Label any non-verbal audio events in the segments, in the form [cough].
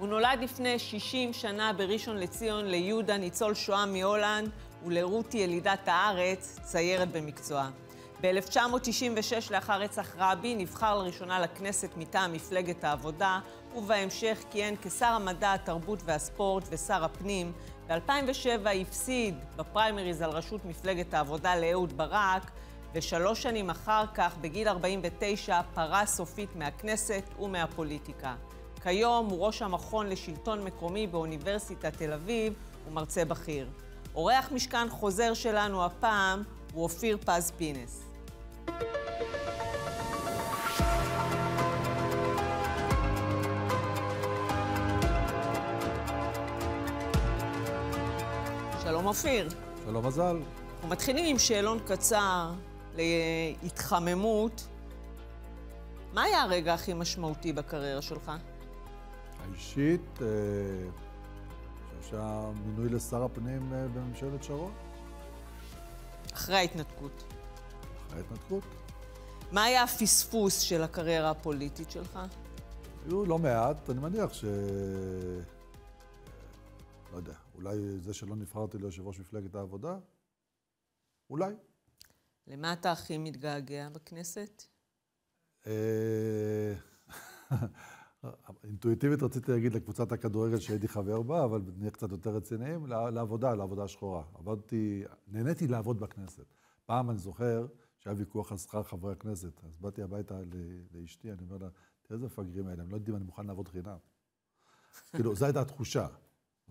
הוא נולד לפני 60 שנה בראשון לציון ליהודה, ניצול שואה מהולנד, ולרותי, ילידת הארץ, ציירת במקצועה. ב-1996, לאחר רצח רבין, נבחר לראשונה לכנסת מטעם מפלגת העבודה, ובהמשך כיהן כשר המדע, התרבות והספורט ושר הפנים. ב-2007 הפסיד בפריימריז על ראשות מפלגת העבודה לאהוד ברק, ושלוש שנים אחר כך, בגיל 49, פרה סופית מהכנסת ומהפוליטיקה. כיום הוא ראש המכון לשלטון מקומי באוניברסיטת תל אביב ומרצה בכיר. אורח משכן חוזר שלנו הפעם הוא אופיר פז פינס. שלום אופיר. שלום מזל. אנחנו מתחילים עם שאלון קצר להתחממות. מה היה הרגע הכי משמעותי בקריירה שלך? אישית, אני אה, מינוי לשר הפנים אה, בממשלת שרון. אחרי ההתנתקות. אחרי ההתנתקות. מה היה הפספוס של הקריירה הפוליטית שלך? היו לא מעט, אני מניח ש... לא יודע, אולי זה שלא נבחרתי ליושב ראש מפלגת העבודה? אולי. למה אתה הכי מתגעגע בכנסת? אה, [laughs] אינטואיטיבית רציתי להגיד לקבוצת הכדורגל שהייתי חבר בה, אבל נהיה קצת יותר רציניים, לעבודה, לעבודה שחורה. עבדתי, נהניתי לעבוד בכנסת. פעם אני זוכר שהיה ויכוח על שכר חברי הכנסת, אז באתי הביתה לאשתי, אני אומר לה, תראה איזה מפגרים האלה, הם לא יודעים, אם אני מוכן לעבוד חינם. כאילו, זו הייתה התחושה.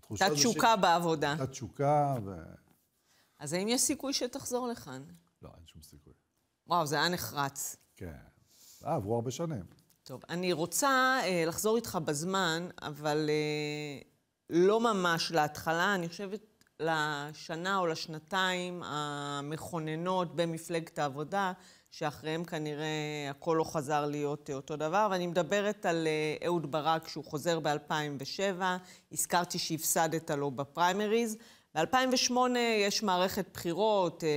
הייתה תשוקה בעבודה. הייתה תשוקה, ו... אז האם יש סיכוי שתחזור לכאן? לא, אין שום סיכוי. וואו, זה היה נחרץ. כן. אה, עברו הרבה שנים. טוב, אני רוצה אה, לחזור איתך בזמן, אבל אה, לא ממש להתחלה, אני חושבת לשנה או לשנתיים המכוננות במפלגת העבודה, שאחריהם כנראה הכל לא חזר להיות אה, אותו דבר, ואני מדברת על אה, אהוד ברק, שהוא חוזר ב-2007, הזכרתי שהפסדת לו בפריימריז. ב-2008 יש מערכת בחירות, אה,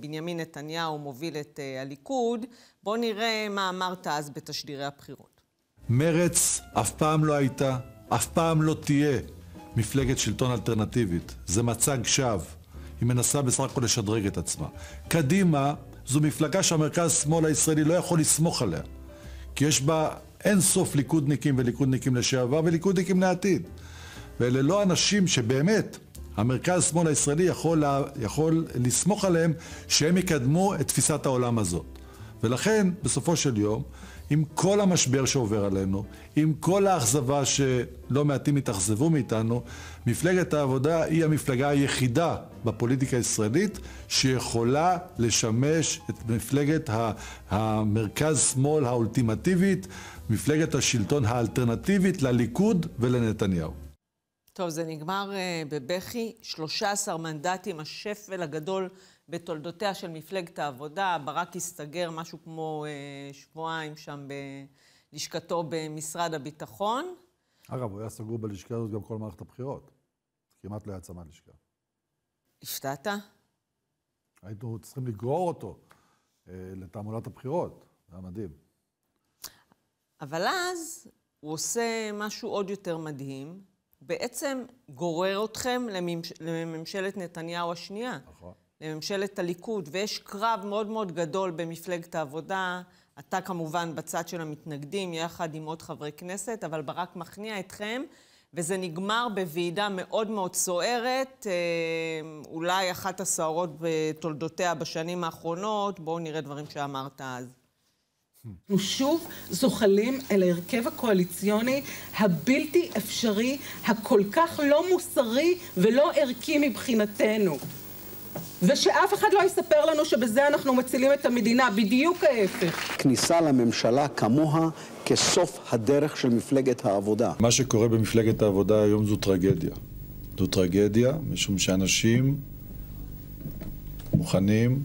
בנימין נתניהו מוביל את אה, הליכוד. בואו נראה מה אמרת אז בתשדירי הבחירות. מרץ אף פעם לא הייתה, אף פעם לא תהיה מפלגת שלטון אלטרנטיבית. זה מצג שווא. היא מנסה בסך הכל לשדרג את עצמה. קדימה זו מפלגה שהמרכז-שמאל הישראלי לא יכול לסמוך עליה. כי יש בה אין סוף ליכודניקים וליכודניקים לשעבר וליכודניקים לעתיד. ואלה לא אנשים שבאמת המרכז-שמאל הישראלי יכול, יכול לסמוך עליהם שהם יקדמו את תפיסת העולם הזאת. ולכן, בסופו של יום, עם כל המשבר שעובר עלינו, עם כל האכזבה שלא מעטים התאכזבו מאיתנו, מפלגת העבודה היא המפלגה היחידה בפוליטיקה הישראלית שיכולה לשמש את מפלגת המרכז-שמאל האולטימטיבית, מפלגת השלטון האלטרנטיבית לליכוד ולנתניהו. טוב, זה נגמר uh, בבכי. 13 מנדטים, השפל הגדול בתולדותיה של מפלגת העבודה. ברק הסתגר משהו כמו uh, שבועיים שם בלשכתו במשרד הביטחון. אגב, הוא היה סגור בלשכה הזאת גם כל מערכת הבחירות. כמעט לא היה צמד לשכה. הפתעת? היינו צריכים לגרור אותו uh, לתעמולת הבחירות. זה היה מדהים. אבל אז הוא עושה משהו עוד יותר מדהים. בעצם גורר אתכם לממש... לממשלת נתניהו השנייה. נכון. לממשלת הליכוד, ויש קרב מאוד מאוד גדול במפלגת העבודה. אתה כמובן בצד של המתנגדים, יחד עם עוד חברי כנסת, אבל ברק מכניע אתכם, וזה נגמר בוועידה מאוד מאוד סוערת, אה, אולי אחת הסוערות בתולדותיה בשנים האחרונות. בואו נראה דברים שאמרת אז. אנחנו שוב זוחלים אל ההרכב הקואליציוני הבלתי אפשרי, הכל כך לא מוסרי ולא ערכי מבחינתנו. ושאף אחד לא יספר לנו שבזה אנחנו מצילים את המדינה, בדיוק ההפך. כניסה לממשלה כמוה כסוף הדרך של מפלגת העבודה. מה שקורה במפלגת העבודה היום זו טרגדיה. זו טרגדיה, משום שאנשים מוכנים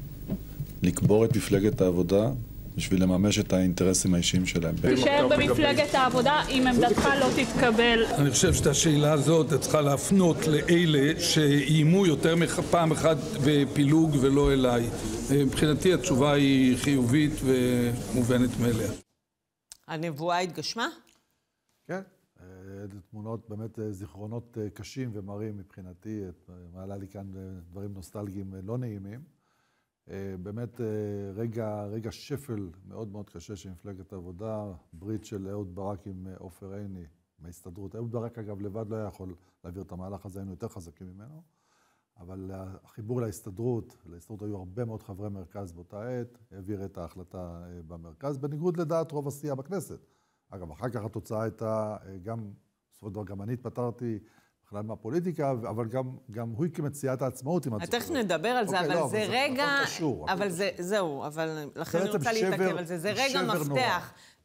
לקבור את מפלגת העבודה בשביל לממש את האינטרסים האישיים שלהם. תישאר במפלגת העבודה אם עמדתך לא תתקבל. אני חושב שאת השאלה הזאת את צריכה להפנות לאלה שאיימו יותר מפעם אחת בפילוג ולא אליי. אה, מבחינתי התשובה היא חיובית ומובנת מאליה. הנבואה התגשמה? כן. אה, אלה תמונות, באמת אה, זיכרונות קשים ומרים מבחינתי, מעלה לי כאן דברים נוסטלגיים לא נעימים. אה, באמת אה, רגע, רגע שפל מאוד מאוד קשה של מפלגת העבודה, ברית של אהוד ברק עם אה, עופר עיני מההסתדרות. אהוד ברק, אגב, לבד לא היה יכול להעביר את המהלך הזה, היינו יותר חזקים ממנו, אבל החיבור להסתדרות, להסתדרות היו הרבה מאוד חברי מרכז באותה עת, העביר את ההחלטה במרכז, בניגוד לדעת רוב הסיעה בכנסת. אגב, אחר כך התוצאה הייתה גם, בסופו של דבר גם אני התפטרתי. בכלל מהפוליטיקה, אבל גם, גם הוא הקים את סיעת העצמאות, אם את זוכרת. תכף נדבר על זה, אוקיי, אבל לא, זה אבל רגע... זה, קשור, אבל זה, זהו, אבל לכן אני רוצה שבר, להתעכב על זה. זה רגע מפתח. נורא.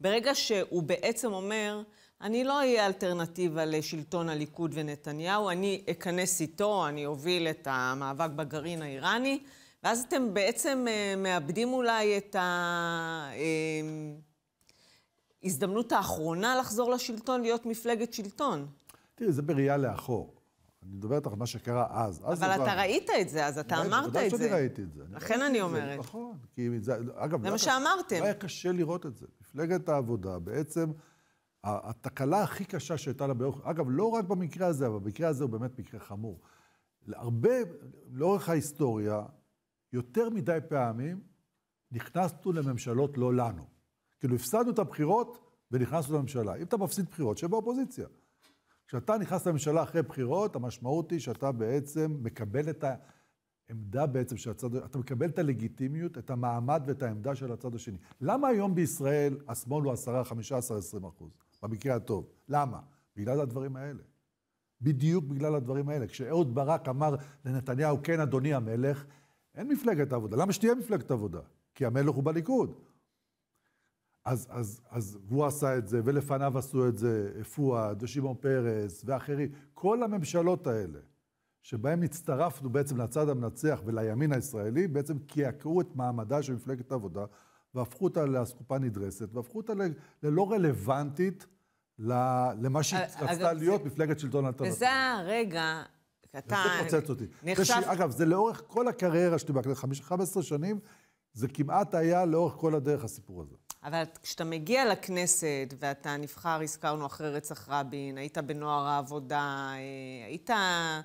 ברגע שהוא בעצם אומר, אני לא אהיה אלטרנטיבה לשלטון הליכוד ונתניהו, אני אכנס איתו, אני אוביל את המאבק בגרעין האיראני, ואז אתם בעצם אה, מאבדים אולי את ה... אה, הזדמנות האחרונה לחזור לשלטון, להיות מפלגת שלטון. תראי, זה בראייה לאחור. אני מדבר איתך על מה שקרה אז. אבל אז אתה אתה ראית את זה, אז אתה אמרת את זה. בוודאי שאני ראיתי את זה. לכן אני אומרת. נכון, כי זה... אגב, זה לא מה שאמרתם. לא היה קשה לראות את זה. מפלגת העבודה, בעצם, התקלה הכי קשה שהייתה לה באורך... אגב, לא רק במקרה הזה, אבל במקרה הזה הוא באמת מקרה חמור. הרבה, לאורך ההיסטוריה, יותר מדי פעמים נכנסנו לממשלות לא לנו. כאילו, הפסדנו את הבחירות ונכנסנו לממשלה. אם אתה מפסיד בחירות, שב באופוזיציה. כשאתה נכנס לממשלה אחרי בחירות, המשמעות היא שאתה בעצם מקבל את העמדה בעצם של הצד, השני, אתה מקבל את הלגיטימיות, את המעמד ואת העמדה של הצד השני. למה היום בישראל השמאל הוא 10, 15, 20 אחוז? במקרה הטוב. למה? בגלל הדברים האלה. בדיוק בגלל הדברים האלה. כשאהוד ברק אמר לנתניהו, כן, אדוני המלך, אין מפלגת עבודה. למה שתהיה מפלגת עבודה? כי המלך הוא בליכוד. אז, אז, אז הוא עשה את זה, ולפניו עשו את זה פואד, ושמעון פרס, ואחרים. כל הממשלות האלה, שבהן הצטרפנו בעצם לצד המנצח ולימין הישראלי, בעצם קעקעו את מעמדה של מפלגת העבודה, והפכו אותה לאסקופה נדרסת, והפכו אותה ל, ללא רלוונטית למה שרצתה להיות זה... מפלגת שלטון אלטרנטיבי. וזה הרגע אתה... זה פוצץ אותי. נחשב... וש... אגב, זה לאורך כל הקריירה שלי, 15 שנים, זה כמעט היה לאורך כל הדרך הסיפור הזה. אבל כשאתה מגיע לכנסת ואתה נבחר, הזכרנו אחרי רצח רבין, היית בנוער העבודה, אה, היית אה,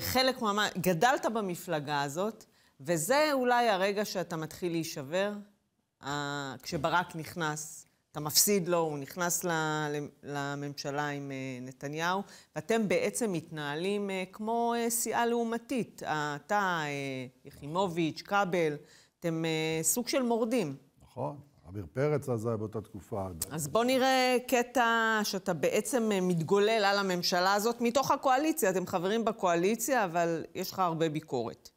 חלק ממש, גדלת במפלגה הזאת, וזה אולי הרגע שאתה מתחיל להישבר. אה, כשברק נכנס, אתה מפסיד לו, הוא נכנס לממשלה עם נתניהו, ואתם בעצם מתנהלים כמו סיעה לעומתית. אתה, יחימוביץ', כבל, אתם סוג של מורדים. נכון. עמיר פרץ אז היה באותה תקופה. אז בוא נראה קטע שאתה בעצם אה, מתגולל על הממשלה הזאת מתוך הקואליציה. אתם חברים בקואליציה, אבל יש לך הרבה ביקורת.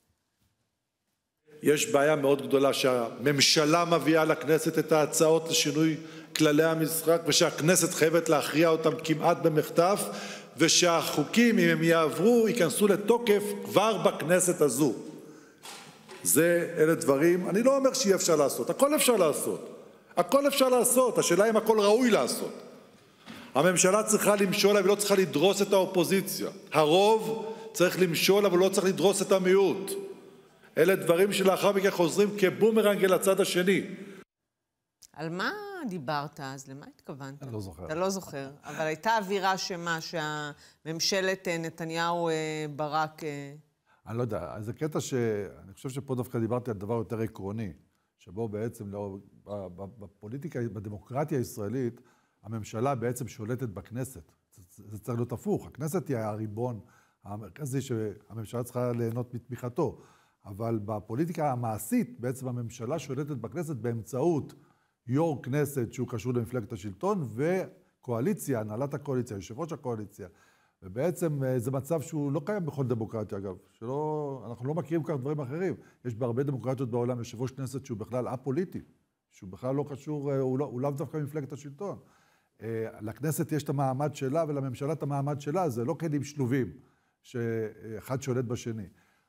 יש בעיה מאוד גדולה שהממשלה מביאה לכנסת את ההצעות לשינוי כללי המשחק ושהכנסת חייבת להכריע אותם כמעט במחטף ושהחוקים, אם הם יעברו, ייכנסו לתוקף כבר בכנסת הזו. זה, אלה דברים, אני לא אומר שאי אפשר לעשות, הכל אפשר לעשות. הכל אפשר לעשות, השאלה אם הכל ראוי לעשות. הממשלה צריכה למשול, אבל לא צריכה לדרוס את האופוזיציה. הרוב צריך למשול, אבל לא צריך לדרוס את המיעוט. אלה דברים שלאחר מכן חוזרים כבומרנג אל הצד השני. על מה דיברת אז? למה התכוונת? אני לא זוכר. אתה לא זוכר. אבל הייתה אווירה שמה, שהממשלת אה, נתניהו-ברק... אה, אה, אני לא יודע. זה קטע ש... אני חושב שפה דווקא דיברתי על דבר יותר עקרוני, שבו בעצם לא... בפוליטיקה, בדמוקרטיה הישראלית, הממשלה בעצם שולטת בכנסת. זה, צריך להיות הפוך, הכנסת היא הריבון המרכזי שהממשלה צריכה ליהנות מתמיכתו. אבל בפוליטיקה המעשית, בעצם הממשלה שולטת בכנסת באמצעות יו"ר כנסת שהוא קשור למפלגת השלטון, וקואליציה, הנהלת הקואליציה, יושב ראש הקואליציה. ובעצם אה, זה מצב שהוא לא קיים בכל דמוקרטיה, אגב. שלא, אנחנו לא מכירים כך דברים אחרים. יש בהרבה דמוקרטיות בעולם יושב ראש כנסת שהוא בכלל א-פוליטי. שהוא בכלל לא קשור, אה, לא, הוא, לאו לא, דווקא מפלגת השלטון. אה, לכנסת יש את המעמד שלה ולממשלה את המעמד שלה, זה לא כלים כן שלובים, שאחד שולט בשני.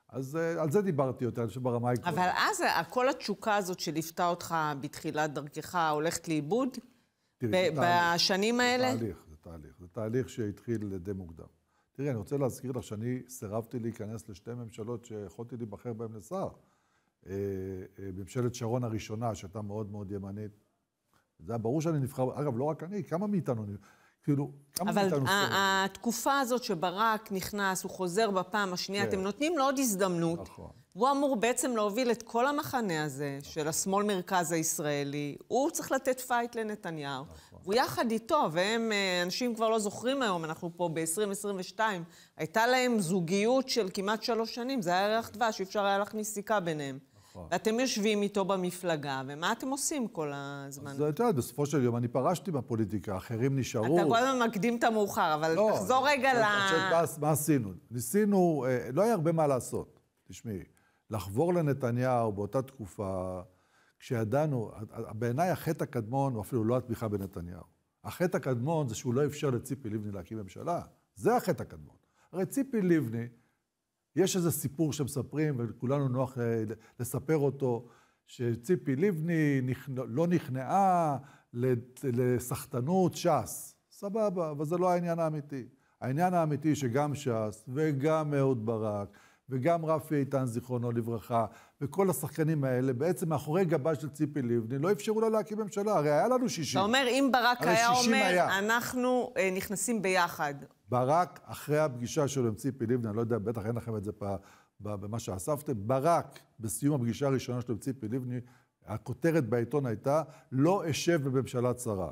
אז אה, על זה דיברתי יותר, אני חושב ברמה העקרונית. אבל אז כל התשוקה הזאת שליוותה אותך בתחילת דרכך הולכת לאיבוד? תראי, ב- בשנים האלה? זה תהליך, זה תהליך. זה תהליך שהתחיל די מוקדם. תראי, אני רוצה להזכיר לך שאני סירבתי להיכנס לשתי ממשלות שיכולתי להיבחר בהן לשר. אה, אה, ממשלת שרון הראשונה, שהייתה מאוד מאוד ימנית, זה היה ברור שאני נבחר, אגב, לא רק אני, כמה מאיתנו, כאילו, כמה מאיתנו... אבל התקופה הזאת שברק נכנס, הוא חוזר בפעם השנייה, כן. אתם נותנים לו עוד הזדמנות. נכון. הוא אמור בעצם להוביל את כל המחנה הזה נכון. של השמאל-מרכז הישראלי. הוא צריך לתת פייט לנתניהו. נכון. והוא יחד איתו, והם, אה, אנשים כבר לא זוכרים היום, אנחנו פה ב-2022, הייתה להם זוגיות של כמעט שלוש שנים, זה היה ריח דבש, אי אפשר היה להכניס סיכה ביניהם. נכון. ואתם יושבים איתו במפלגה, ומה אתם עושים כל הזמן? אז את יודעת, בסופו של יום אני פרשתי מהפוליטיקה, אחרים נשארו. אתה כל הזמן מקדים את המאוחר, אבל לא, תחזור רגע ל... לא, מה עשינו? ניסינו, אה, לא היה הרבה מה לעשות. תשמעי, לחבור לנתניהו באותה תקופה, כשידענו, בעיניי החטא הקדמון הוא אפילו לא התמיכה בנתניהו. החטא הקדמון זה שהוא לא אפשר לציפי לבני להקים ממשלה. זה החטא הקדמון. הרי ציפי לבני... יש איזה סיפור שמספרים, וכולנו נוח אה, לספר אותו, שציפי לבני נכנע, לא נכנעה לסחטנות ש"ס. סבבה, אבל זה לא העניין האמיתי. העניין האמיתי שגם ש"ס וגם אהוד ברק וגם רפי איתן, זיכרונו לברכה, וכל השחקנים האלה, בעצם מאחורי גבה של ציפי לבני, לא אפשרו לה להקים ממשלה, הרי היה לנו 60. אתה אומר, אם ברק היה אומר, היה. אנחנו אה, נכנסים ביחד. ברק, אחרי הפגישה שלו עם ציפי לבני, אני לא יודע, בטח אין לכם את זה פה, במה שאספתם, ברק, בסיום הפגישה הראשונה שלו עם ציפי לבני, הכותרת בעיתון הייתה, לא אשב בממשלה צרה.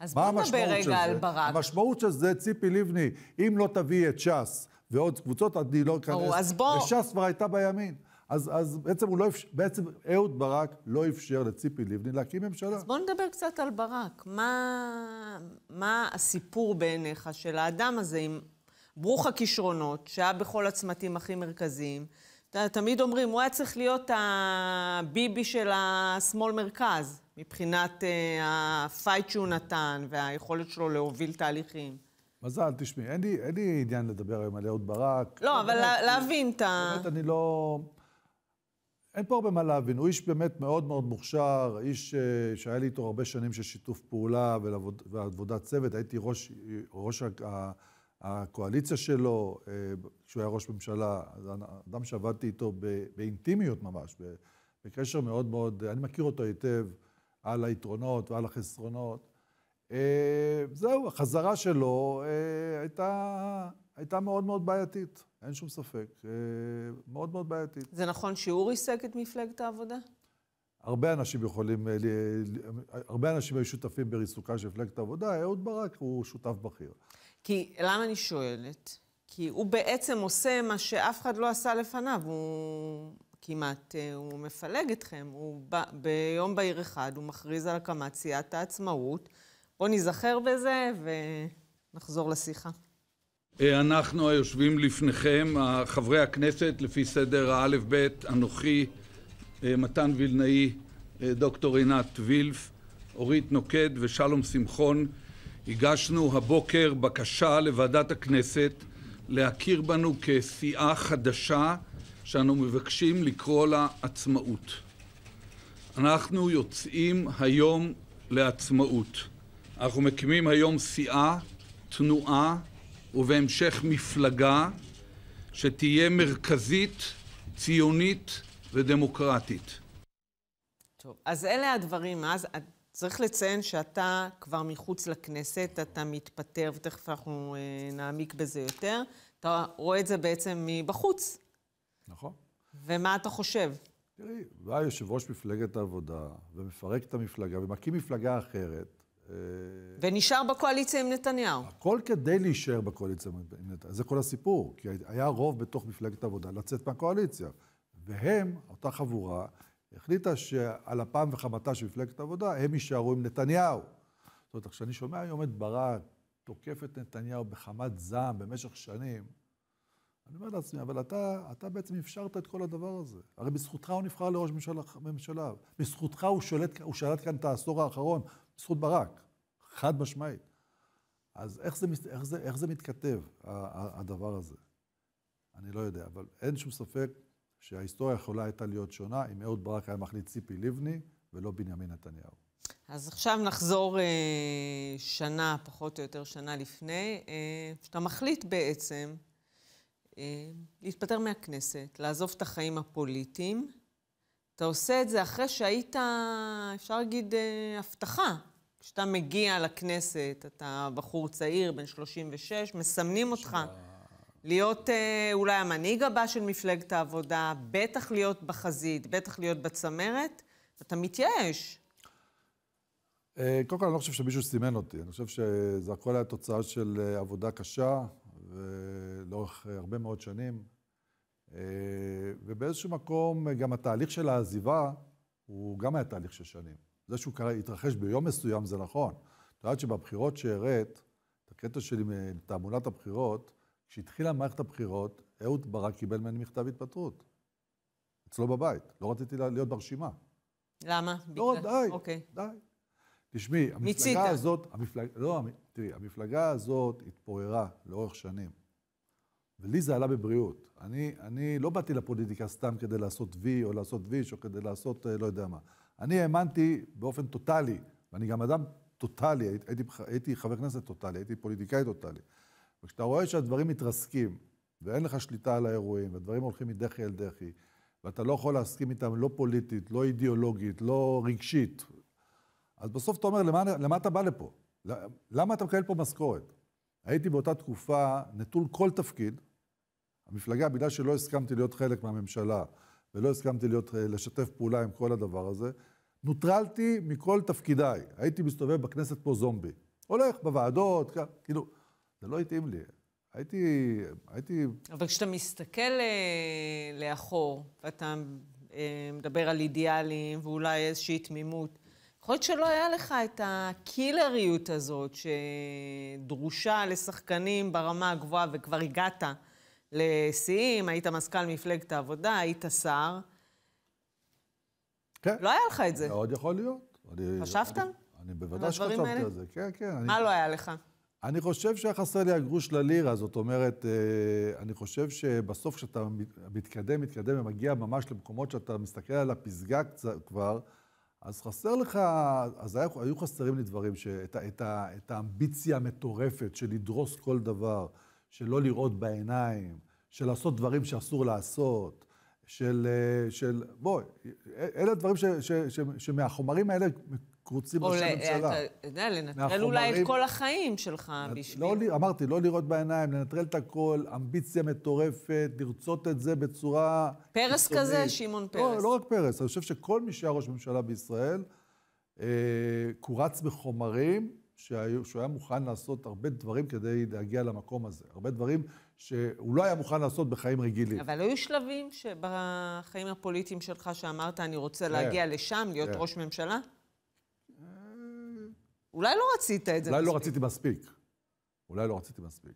אז בוא נדבר רגע על ברק. המשמעות של זה, ציפי לבני, אם לא תביאי את ש"ס ועוד קבוצות, אני לא אכנס. ברור, אז בוא... וש"ס כבר הייתה בימין. אז, אז בעצם לא אפשר, בעצם אהוד ברק לא אפשר לציפי לבני להקים ממשלה. אז בוא נדבר קצת על ברק. מה, מה הסיפור בעיניך של האדם הזה עם ברוך הכישרונות, שהיה בכל הצמתים הכי מרכזיים? תמיד אומרים, הוא היה צריך להיות הביבי של השמאל מרכז, מבחינת הפייט אה, שהוא נתן והיכולת שלו להוביל תהליכים. מזל, תשמעי, אין אין לי עניין לדבר היום על אהוד ברק. לא, אבל באמת, להבין את ה... באמת, אני לא... אין פה הרבה מה להבין. הוא איש באמת מאוד מאוד מוכשר, איש אה, שהיה לי איתו הרבה שנים של שיתוף פעולה ולעבוד, ועבודת צוות. הייתי ראש, ראש הקואליציה שלו, אה, כשהוא היה ראש ממשלה. אדם שעבדתי איתו באינטימיות ממש, בקשר מאוד מאוד... אני מכיר אותו היטב על היתרונות ועל החסרונות. אה, זהו, החזרה שלו אה, הייתה, הייתה מאוד מאוד בעייתית, אין שום ספק. אה, מאוד מאוד בעייתית. זה נכון שהוא ריסק את מפלגת העבודה? הרבה אנשים יכולים, הרבה אנשים היו שותפים בריסוקה של מפלגת העבודה, אהוד ברק הוא שותף בכיר. כי, למה אני שואלת? כי הוא בעצם עושה מה שאף אחד לא עשה לפניו, הוא כמעט, הוא מפלג אתכם. הוא ב, ביום בהיר אחד, הוא מכריז על הקמת סיעת העצמאות. בואו ניזכר בזה ונחזור לשיחה. אה, אנחנו היושבים לפניכם, חברי הכנסת, לפי סדר האלף-בית, אנוכי, אה, מתן וילנאי, אה, דוקטור עינת וילף, אורית נוקד ושלום שמחון, הגשנו הבוקר בקשה לוועדת הכנסת להכיר בנו כסיעה חדשה שאנו מבקשים לקרוא לה עצמאות. אנחנו יוצאים היום לעצמאות. אנחנו מקימים היום סיעה, תנועה ובהמשך מפלגה שתהיה מרכזית, ציונית ודמוקרטית. טוב, אז אלה הדברים. אז צריך לציין שאתה כבר מחוץ לכנסת, אתה מתפטר, ותכף אנחנו אה, נעמיק בזה יותר. אתה רואה את זה בעצם מבחוץ. נכון. ומה אתה חושב? תראי, בא יושב ראש מפלגת העבודה, ומפרק את המפלגה, ומקים מפלגה אחרת, אה, ונשאר בקואליציה עם נתניהו. הכל כדי להישאר בקואליציה עם נתניהו. זה כל הסיפור. כי היה רוב בתוך מפלגת העבודה לצאת מהקואליציה. והם, אותה חבורה, החליטה שעל אפם וחמתה של מפלגת העבודה, הם יישארו עם נתניהו. זאת אומרת, כשאני שומע היום את ברק תוקף את נתניהו בחמת זעם במשך שנים, אני אומר לעצמי, אבל אתה, אתה בעצם אפשרת את כל הדבר הזה. הרי בזכותך הוא נבחר לראש ממשלה, ממשלה. בזכותך הוא, שולט, הוא שלט כאן את העשור האחרון. בזכות ברק, חד משמעית. אז איך זה, איך זה, איך זה מתכתב, הדבר הזה? אני לא יודע, אבל אין שום ספק שההיסטוריה יכולה הייתה להיות שונה אם אהוד ברק היה מחליט ציפי לבני ולא בנימין נתניהו. אז עכשיו נחזור אה, שנה, פחות או יותר שנה לפני, אה, שאתה מחליט בעצם אה, להתפטר מהכנסת, לעזוב את החיים הפוליטיים. אתה עושה את זה אחרי שהיית, אפשר להגיד, אה, הבטחה כשאתה מגיע לכנסת, אתה בחור צעיר, בן 36, מסמנים אותך להיות אה, אולי המנהיג הבא של מפלגת העבודה, בטח להיות בחזית, בטח להיות בצמרת, אתה מתייאש. אה, קודם כל, אני לא חושב שמישהו סימן אותי. אני חושב שזה הכל היה תוצאה של אה, עבודה קשה, ולאורך הרבה מאוד שנים. ובאיזשהו מקום, גם התהליך של העזיבה, הוא גם היה תהליך של שנים. זה שהוא קרה, התרחש ביום מסוים זה נכון. את יודעת שבבחירות שהראית, את הקטע שלי מתעמולת אה, הבחירות, כשהתחילה מערכת הבחירות, אהוד ברק קיבל ממני מכתב התפטרות. אצלו בבית. לא רציתי להיות ברשימה. למה? לא, בגלל... די, אוקיי. די. תשמעי, המפלגה הזאת, המפלג... לא, תראי, המפלגה הזאת התפוררה לאורך שנים. ולי זה עלה בבריאות. אני, אני לא באתי לפוליטיקה סתם כדי לעשות וי או לעשות ויש או כדי לעשות אה, לא יודע מה. אני האמנתי באופן טוטאלי, ואני גם אדם טוטאלי, הייתי, הייתי חבר כנסת טוטאלי, הייתי פוליטיקאי טוטאלי. וכשאתה רואה שהדברים מתרסקים, ואין לך שליטה על האירועים, והדברים הולכים מדחי אל דחי, ואתה לא יכול להסכים איתם לא פוליטית, לא אידיאולוגית, לא רגשית, אז בסוף אתה אומר, למה, למה אתה בא לפה? למה אתה מקבל פה משכורת? הייתי באותה תקופה נטול כל תפקיד. המפלגה, בגלל שלא הסכמתי להיות חלק מהממשלה, ולא הסכמתי להיות, אה, לשתף פעולה עם כל הדבר הזה, נוטרלתי מכל תפקידיי. הייתי מסתובב בכנסת כמו זומבי. הולך בוועדות, כאילו, זה לא התאים לי. הייתי, הייתי... אבל כשאתה מסתכל אה, לאחור, ואתה אה, מדבר על אידיאלים ואולי איזושהי תמימות, יכול להיות שלא היה לך את הקילריות הזאת שדרושה לשחקנים ברמה הגבוהה, וכבר הגעת לשיאים, היית מזכ"ל מפלגת העבודה, היית שר. כן. לא היה לך את זה. מאוד יכול להיות. אני, חשבת? אני, אני בוודאי שחשבתי על זה. כן, כן. מה אני, לא היה לך? אני חושב שהיה חסר לי הגרוש ללירה, זאת אומרת, אה, אני חושב שבסוף כשאתה מתקדם, מתקדם ומגיע ממש למקומות שאתה מסתכל על הפסגה כבר, אז חסר לך, אז היה, היו חסרים לי דברים, שאת, את, ה, את האמביציה המטורפת של לדרוס כל דבר, של לא לראות בעיניים, של לעשות דברים שאסור לעשות, של, אה, של בואי, אה, אלה הדברים ש, ש, ש, שמהחומרים האלה קרוצים ראשי הממשלה. אתה יודע, לנטרל אולי את כל החיים שלך בשביל... לא, אמרתי, לא לראות בעיניים, לנטרל את הכל, אמביציה מטורפת, לרצות את זה בצורה... פרס קיצונית. כזה, שמעון לא, פרס. לא, לא רק פרס, אני חושב שכל מי שהיה ראש ממשלה בישראל, אה, קורץ בחומרים, שהיו, שהוא היה מוכן לעשות הרבה דברים כדי להגיע למקום הזה. הרבה דברים שהוא לא היה מוכן לעשות בחיים רגילים. אבל היו שלבים שבחיים הפוליטיים שלך שאמרת, אני רוצה כן. להגיע לשם, להיות כן. ראש ממשלה? אולי לא רצית את זה אולי לא מספיק. אולי לא רציתי מספיק. אולי לא רציתי מספיק.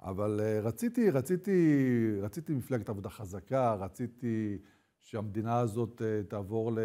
אבל אה, רציתי, רציתי, רציתי מפלגת עבודה חזקה, רציתי שהמדינה הזאת אה, תעבור ל...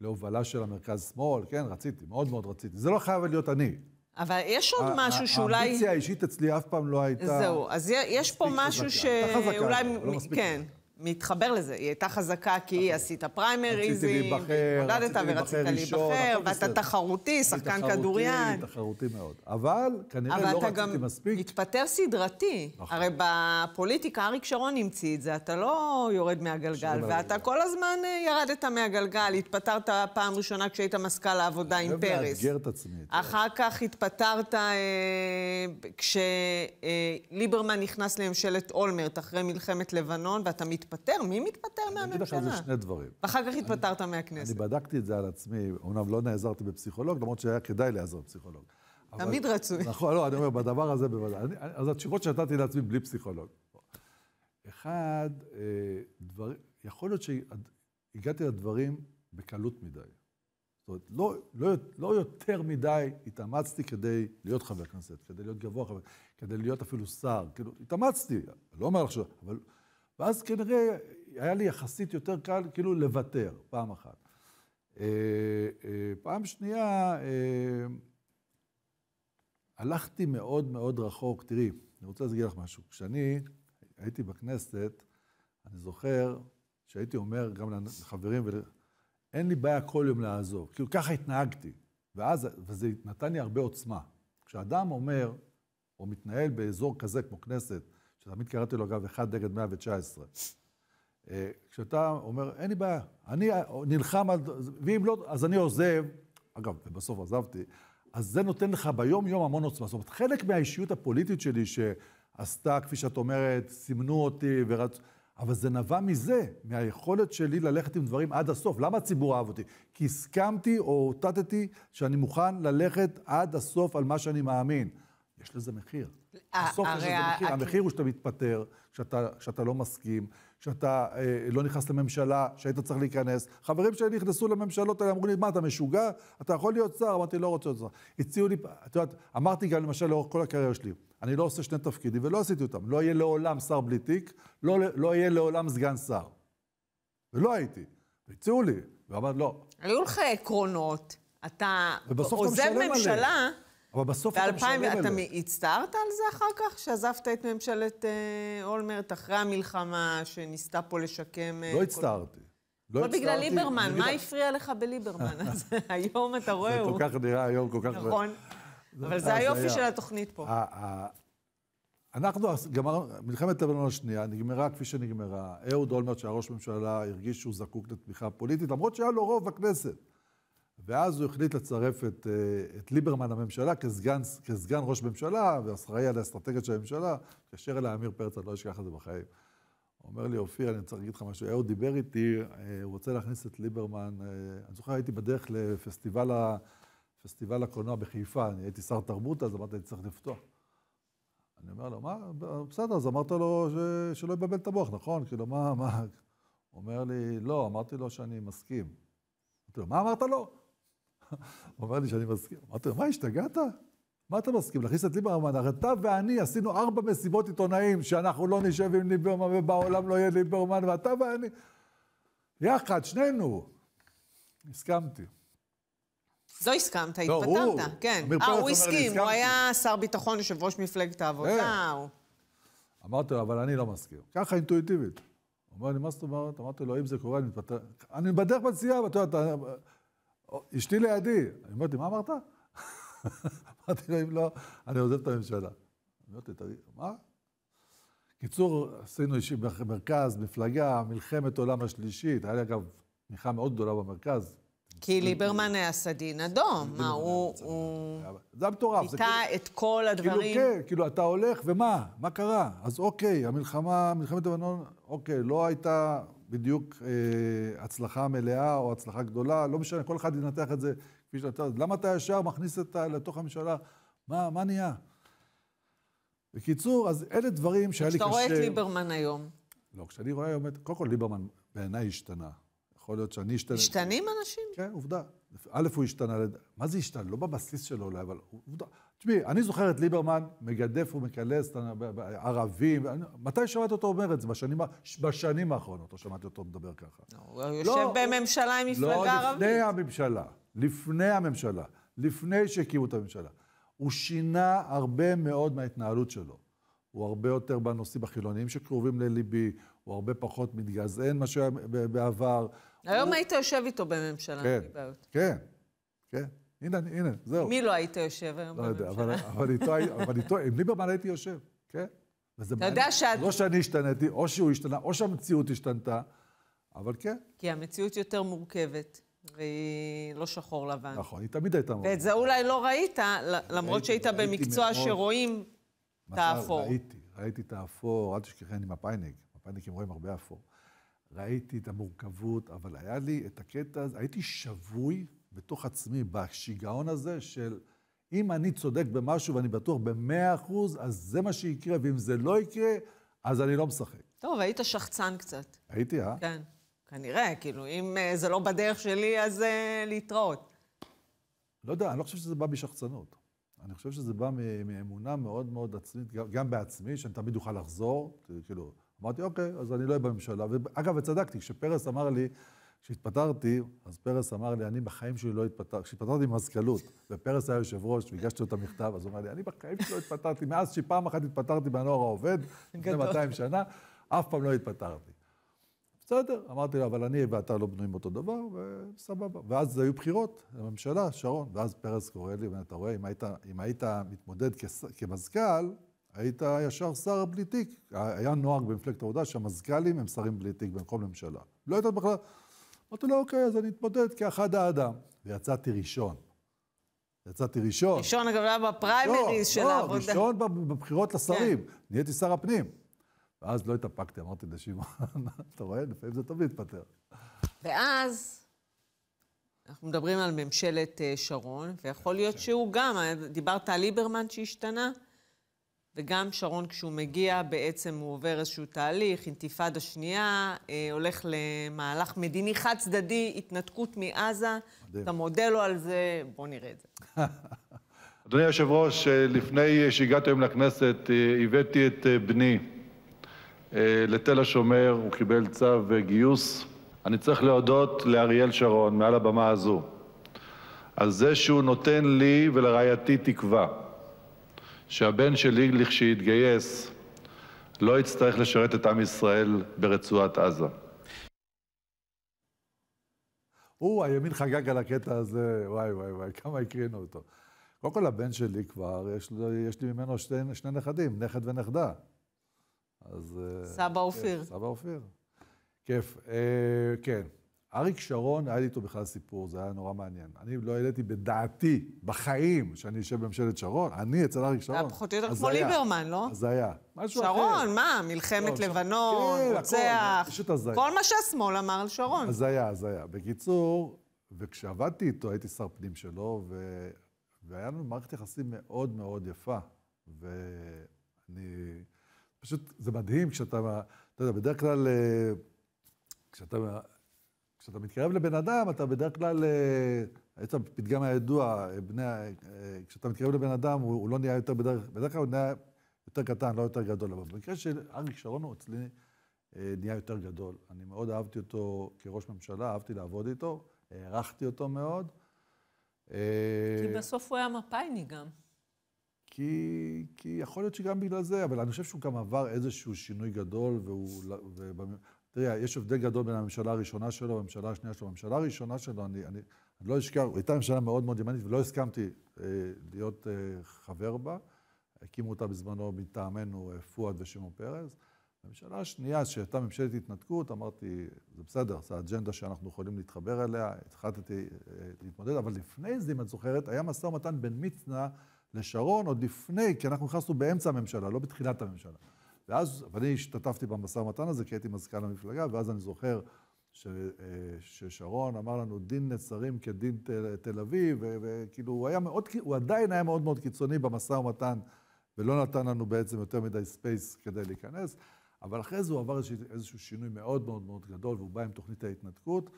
להובלה של המרכז-שמאל, כן, רציתי, מאוד מאוד רציתי. זה לא חייב להיות אני. אבל יש עוד משהו שאולי... האמביציה האישית אצלי אף פעם לא הייתה... זהו, אז יש פה משהו שאולי... אתה חזקה, לא מספיק. כן. מתחבר לזה. היא הייתה חזקה כי היא נכון. עשית פריימריז, היא התמודדת ורצית להיבחר, ואתה תחרותי, שחקן כדוריין. אני תחרותי מאוד. אבל כנראה לא רציתי מספיק. אבל אתה גם התפטר סדרתי. נכון. הרי בפוליטיקה אריק שרון המציא את זה, אתה לא יורד מהגלגל, לא ואתה כל הזמן אה, ירדת מהגלגל. התפטרת פעם ראשונה כשהיית מזכ"ל העבודה עם פרס. אני מאתגר את עצמי. אחר כך התפטרת אה, כשליברמן אה, נכנס לממשלת אולמרט אחרי מלחמת לבנון, ואתה מתפטר. מתפטר? מי מתפטר מהממשלה? אני אגיד לך על זה שני דברים. ואחר כך התפטרת מהכנסת. אני בדקתי את זה על עצמי, אומנם לא נעזרתי בפסיכולוג, למרות שהיה כדאי להיעזר בפסיכולוג. תמיד רצוי. נכון, לא, אני אומר, בדבר הזה בוודאי. אז התשובות שנתתי לעצמי בלי פסיכולוג. אחד, אה, יכול להיות שהגעתי לדברים בקלות מדי. זאת אומרת, לא, לא, לא, יותר מדי התאמצתי כדי להיות חבר כנסת, כדי להיות גבוה, חבר כדי להיות אפילו שר. כאילו, התאמצתי, לא אומר לך ש... אבל ואז כנראה היה לי יחסית יותר קל כאילו לוותר, פעם אחת. אה, אה, פעם שנייה, אה, הלכתי מאוד מאוד רחוק. תראי, אני רוצה להגיד לך משהו. כשאני הייתי בכנסת, אני זוכר שהייתי אומר גם לחברים, אין לי בעיה כל יום לעזוב. כאילו, ככה התנהגתי. ואז, וזה נתן לי הרבה עוצמה. כשאדם אומר, או מתנהל באזור כזה כמו כנסת, שתמיד קראתי לו, אגב, אחד נגד 119. אה, כשאתה אומר, אין לי בעיה, אני אה, נלחם על... ואם לא, אז אני עוזב. אגב, בסוף עזבתי. אז זה נותן לך ביום-יום המון עוצמה. זאת אומרת, חלק מהאישיות הפוליטית שלי שעשתה, כפי שאת אומרת, סימנו אותי ורצ... אבל זה נבע מזה, מהיכולת שלי ללכת עם דברים עד הסוף. למה הציבור אהב אותי? כי הסכמתי או הוטטתי שאני מוכן ללכת עד הסוף על מה שאני מאמין. יש לזה מחיר. אה, בסוף יש לזה מחיר. המחיר הוא שאתה מתפטר, שאתה, לא מסכים, שאתה אה, לא נכנס לממשלה, שהיית צריך להיכנס. חברים שלי נכנסו לממשלות האלה, אמרו לי, מה, אתה משוגע? אתה יכול להיות שר? אמרתי, לא רוצה להיות שר. הציעו לי, את יודעת, אמרתי גם למשל לאורך כל הקריירה שלי, אני לא עושה שני תפקידים, ולא עשיתי אותם. לא יהיה לעולם שר בלי תיק, לא, לא יהיה לעולם סגן שר. ולא הייתי. הציעו לי, ואמרתי, לא. היו לך עקרונות. אתה עוזב ממשלה... אבל בסוף אתה משלם אלו. אתה הצטערת על זה אחר כך, שעזבת את ממשלת אה, אולמרט אחרי המלחמה שניסתה פה לשקם... אה, לא הצטערתי. לא בגלל ליברמן, מה הפריע לך בליברמן? [laughs] אז היום אתה רואה, זה כל כך נראה היום, כל כך... נכון. אבל זה היופי של התוכנית פה. אנחנו גמרנו, מלחמת לבנון השנייה נגמרה כפי שנגמרה. אהוד אולמרט, שהיה ראש ממשלה, הרגיש שהוא זקוק לתמיכה פוליטית, למרות שהיה לו רוב בכנסת. ואז הוא החליט לצרף את, אה, את ליברמן לממשלה כסגן, כסגן ראש ממשלה ואחראי על האסטרטגיה של הממשלה, התקשר אליי עמיר פרץ, אני לא אשכח את זה בחיים. הוא אומר לי, אופיר, אני צריך להגיד לך משהו. אהוד דיבר איתי, אה, הוא רוצה להכניס את ליברמן. אה, אני זוכר, הייתי בדרך לפסטיבל ה... פסטיבל הקולנוע בחיפה, אני הייתי שר תרבות אז, אמרתי, אני צריך לפתוח. אני אומר לו, מה, בסדר, אז אמרת לו ש... שלא יבלבל את המוח, נכון? כאילו, מה, מה? הוא אומר לי, לא, אמרתי לו שאני מסכים. אמרתי לו, מה אמרת לו? הוא [laughs] אומר לי שאני מסכים. אמרתי לו, מה, השתגעת? מה אתה מסכים? להכניס את ליברמן? הרי אתה ואני עשינו ארבע מסיבות עיתונאים, שאנחנו לא נשב עם ליברמן ובעולם לא יהיה ליברמן, ואתה ואני, יחד, שנינו. הסכמתי. לא הסכמת, התפטרת, כן. אה, הוא הסכים, הוא היה שר ביטחון, יושב ראש מפלגת העבודה. כן. אמרתי לו, אבל אני לא מסכים. ככה אינטואיטיבית. הוא אומר לי, מה זאת אומרת? אמרתי לו, אם זה קורה, אני מתפטר. אני בדרך מציעה, ואתה יודע, אשתי לידי. אני אומרת מה אמרת? [laughs] אמרתי לו, אם לא, אני עוזב את הממשלה. אמרתי, תגיד, מה? קיצור, עשינו מרכז, מפלגה, מלחמת עולם השלישית. היה לי, אגב, תמיכה מאוד גדולה במרכז. כי ליברמן היה סדין אדום, מה, הוא... זה היה מטורף. ביטא כאילו- את כל כאילו, הדברים. כאילו, כן, כאילו, אתה הולך, ומה? מה קרה? אז אוקיי, המלחמה, מלחמת לבנון, אוקיי, לא הייתה בדיוק אה, הצלחה מלאה או הצלחה גדולה, לא משנה, כל אחד ינתח את זה כפי שאתה... למה אתה ישר מכניס את ה... לתוך הממשלה? מה, מה נהיה? בקיצור, אז אלה דברים שהיה לי קשה... כשאתה רואה את ליברמן היום. לא, כשאני רואה היום את... קודם כל, ליברמן בעיניי השתנה. יכול להיות שאני השתנה. משתנים אנשים? כן, עובדה. א', הוא השתנה, מה זה השתנה? לא בבסיס שלו אולי, אבל עובדה. תשמעי, אני זוכר את ליברמן מגדף ומקלס ערבים, מתי שמעת אותו אומר את זה? בשנים, בשנים האחרונות לא שמעתי אותו מדבר ככה. לא, הוא לא, יושב לא, בממשלה עם מפלגה לא, ערבית. לא, לפני הממשלה, לפני הממשלה, לפני שהקימו את הממשלה. הוא שינה הרבה מאוד מההתנהלות שלו. הוא הרבה יותר בנושאים החילוניים שקרובים לליבי, הוא הרבה פחות מתגזען ממה שהיה בעבר. היום הוא... היית יושב איתו בממשלה, כן, כן, כן. הנה, הנה, זהו. מי לא היית יושב היום לא בממשלה? לא יודע, אבל, איתו, אבל איתו, עם ליברמן לא הייתי יושב, כן? וזה אתה יודע שאת... לא שאני השתנתי, או שהוא השתנה, או שהמציאות השתנתה, אבל כן. כי המציאות יותר מורכבת. והיא לא שחור לבן. נכון, היא תמיד הייתה מורכבת. ואת זה אולי לא ראית, למרות שהיית במקצוע שרואים את האפור. ראיתי, ראיתי את האפור, אל תשכחי, אני מפאיניק, מפאיניקים רואים הרבה אפור. ראיתי את המורכבות, אבל היה לי את הקטע הזה, הייתי שבוי בתוך עצמי, בשיגעון הזה של אם אני צודק במשהו ואני בטוח במאה אחוז, אז זה מה שיקרה, ואם זה לא יקרה, אז אני לא משחק. טוב, היית שחצן קצת. הייתי, אה? כן, כנראה, כאילו, אם אה, זה לא בדרך שלי, אז uh, להתראות. לא יודע, אני לא חושב שזה בא משחצנות. אני חושב שזה בא מאמונה מאוד מאוד עצמית, גם בעצמי, שאני תמיד אוכל לחזור. כאילו, אמרתי, אוקיי, אז אני לא אהיה בממשלה. אגב, וצדקתי, כשפרס אמר לי, כשהתפטרתי, אז פרס אמר לי, אני בחיים שלי לא התפטרתי, כשהתפטרתי במזכ"לות, ופרס היה יושב ראש, והגשתי לו את המכתב, אז הוא אמר לי, אני בחיים שלי לא התפטרתי, מאז שפעם אחת התפטרתי בנוער העובד, לפני 200 שנה, אף פעם לא התפטרתי. בסדר, אמרתי לו, אבל אני ואתה לא בנויים אותו דבר, וסבבה. ואז היו בחירות הממשלה, שרון, ואז פרס קורא לי, ואתה רואה, אם היית, אם היית מתמודד כס, כמזכ"ל, היית ישר שר בלי תיק. היה נוהג במפלגת העבודה שהמזכ"לים הם שרים בלי תיק במקום ממשלה. לא הייתה בכלל... אמרתי לו, אוקיי, אז אני אתמודד כאחד האדם. ויצאתי ראשון. יצאתי ראשון. ראשון, אגב, היה בפריימריז של לא, העבודה. לא, ראשון בבחירות לשרים. כן. נהייתי שר הפנים. ואז לא התאפקתי, אמרתי לשמעון, [laughs] אתה רואה? לפעמים זה טוב להתפטר. ואז אנחנו מדברים על ממשלת אה, שרון, ויכול להיות כן. שהוא גם, אה, דיברת על ליברמן שהשתנה, וגם שרון, כשהוא מגיע, בעצם הוא עובר איזשהו תהליך, אינתיפאדה שנייה, אה, הולך למהלך מדיני חד-צדדי, התנתקות מעזה. מדהים. אתה מודה לו על זה, בוא נראה את זה. [laughs] אדוני היושב-ראש, אה, לפני שהגעתי היום לכנסת, אה, הבאתי את אה, בני לתל השומר, הוא קיבל צו גיוס. אני צריך להודות לאריאל שרון, מעל הבמה הזו, על זה שהוא נותן לי ולרעייתי תקווה. שהבן שלי, לכשיתגייס, לא יצטרך לשרת את עם ישראל ברצועת עזה. או, הימין חגג על הקטע הזה, וואי וואי וואי, כמה הקרינו אותו. קודם כל, הבן שלי כבר, יש, יש לי ממנו שתי, שני נכדים, נכד ונכדה. אז... אה, סבא אופיר. כן, סבא אופיר. כיף. אה, כן. אריק שרון, היה לי איתו בכלל סיפור, זה היה נורא מעניין. אני לא העליתי בדעתי, בחיים, שאני אשב בממשלת שרון, אני אצל אריק שרון. זה היה פחות או יותר כמו ליברמן, לא? אז היה. משהו שרון, אחר. שרון, מה? מלחמת לא, לבנון, כן, רוצח. פשוט הזיה. כל מה שהשמאל אמר על שרון. אז היה, אז היה. בקיצור, וכשעבדתי איתו, הייתי שר פנים שלו, ו... והיה לנו מערכת יחסים מאוד מאוד יפה. ואני... פשוט, זה מדהים כשאתה... אתה יודע, בדרך כלל... אה, כשאתה כשאתה מתקרב לבן אדם, אתה בדרך כלל, את אה, הפתגם הידוע, בני, אה, כשאתה מתקרב לבן אדם, הוא, הוא לא נהיה יותר בדרך, בדרך כלל הוא נהיה יותר קטן, לא יותר גדול. אבל במקרה של אריק שרון הוא אצלי אה, נהיה יותר גדול. אני מאוד אהבתי אותו כראש ממשלה, אהבתי לעבוד איתו, הערכתי אותו מאוד. כי בסוף הוא היה מפאיני גם. כי, כי יכול להיות שגם בגלל זה, אבל אני חושב שהוא גם עבר איזשהו שינוי גדול, והוא... תראה, יש הבדל גדול בין הממשלה הראשונה שלו הממשלה השנייה שלו. הממשלה הראשונה שלו, אני, אני, אני לא אשכח, הוא הייתה ממשלה מאוד מאוד ימנית, ולא הסכמתי אה, להיות אה, חבר בה. הקימו אותה בזמנו מטעמנו אה, פואד ושמעון פרס. הממשלה השנייה, שהייתה ממשלת התנתקות, אמרתי, זה בסדר, זו האג'נדה שאנחנו יכולים להתחבר אליה, התחלתי אה, להתמודד, אבל לפני זה, אם את זוכרת, היה משא ומתן בין מצנע לשרון, עוד לפני, כי אנחנו נכנסנו באמצע הממשלה, לא בתחילת הממשלה. ואז, ואני השתתפתי במשא ומתן הזה, כי הייתי מזכ"ל המפלגה, ואז אני זוכר ש, אה, ששרון אמר לנו, דין נצרים כדין תל, תל אביב, וכאילו, הוא, היה מאוד, הוא עדיין היה מאוד מאוד קיצוני במשא ומתן, ולא נתן לנו בעצם יותר מדי ספייס כדי להיכנס, אבל אחרי זה הוא עבר איזשהו, איזשהו שינוי מאוד מאוד מאוד גדול, והוא בא עם תוכנית ההתנתקות,